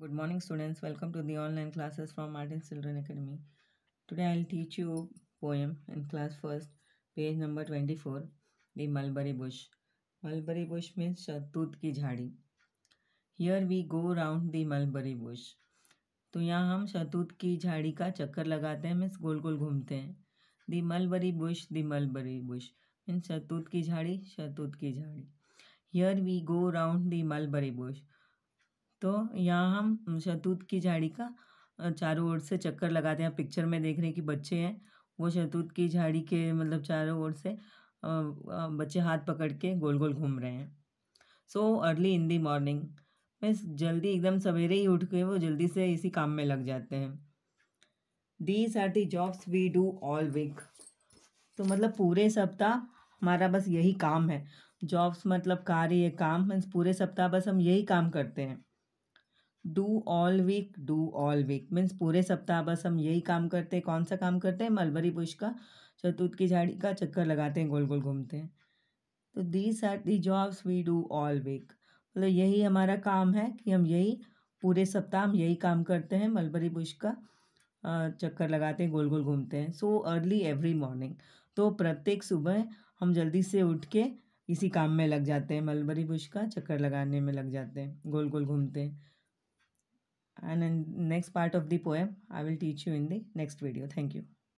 Good morning students, welcome to the online classes from Martin's Children Academy. Today I will teach you poem in class first, page number 24, the mulberry bush. Mulberry bush means शतूत की झाड़ी Here we go round the mulberry bush. तो यहाँ हम शतूत की झाड़ी का चक्कर लगाते हैं मीन्स गोल गोल घूमते हैं the mulberry bush the mulberry bush means शतूत की झाड़ी शतूत की झाड़ी here we go round the mulberry bush तो यहाँ हम शहतूत की झाड़ी का चारों ओर से चक्कर लगाते हैं पिक्चर में देख रहे हैं कि बच्चे हैं वो शहतूत की झाड़ी के मतलब चारों ओर से बच्चे हाथ पकड़ के गोल गोल घूम रहे हैं so early in the morning मैं जल्दी एकदम सवेरे ही उठ के वो जल्दी से इसी काम में लग जाते हैं these are the jobs we do all week तो मतलब पूरे सप्ताह हमारा बस यही काम है जॉब्स मतलब कार्य काम मीन्स पूरे सप्ताह बस हम यही काम करते हैं do all week do all week means पूरे सप्ताह बस हम यही काम करते हैं कौन सा काम करते हैं मलबरी बुश का शतूत की झाड़ी का चक्कर लगाते हैं गोल गोल घूमते हैं तो these are the jobs we do all week मतलब यही हमारा काम है कि हम यही पूरे सप्ताह हम यही काम करते हैं मलबरी बुश का चक्कर लगाते हैं गोल गोल घूमते हैं सो अर्ली एवरी मॉर्निंग तो प्रत्येक सुबह हम जल्दी से उठ के इसी काम में लग जाते हैं मलबरी बुश का चक्कर लगाने में लग जाते हैं गोल गोल घूमते हैं and in next part of the poem i will teach you in the next video thank you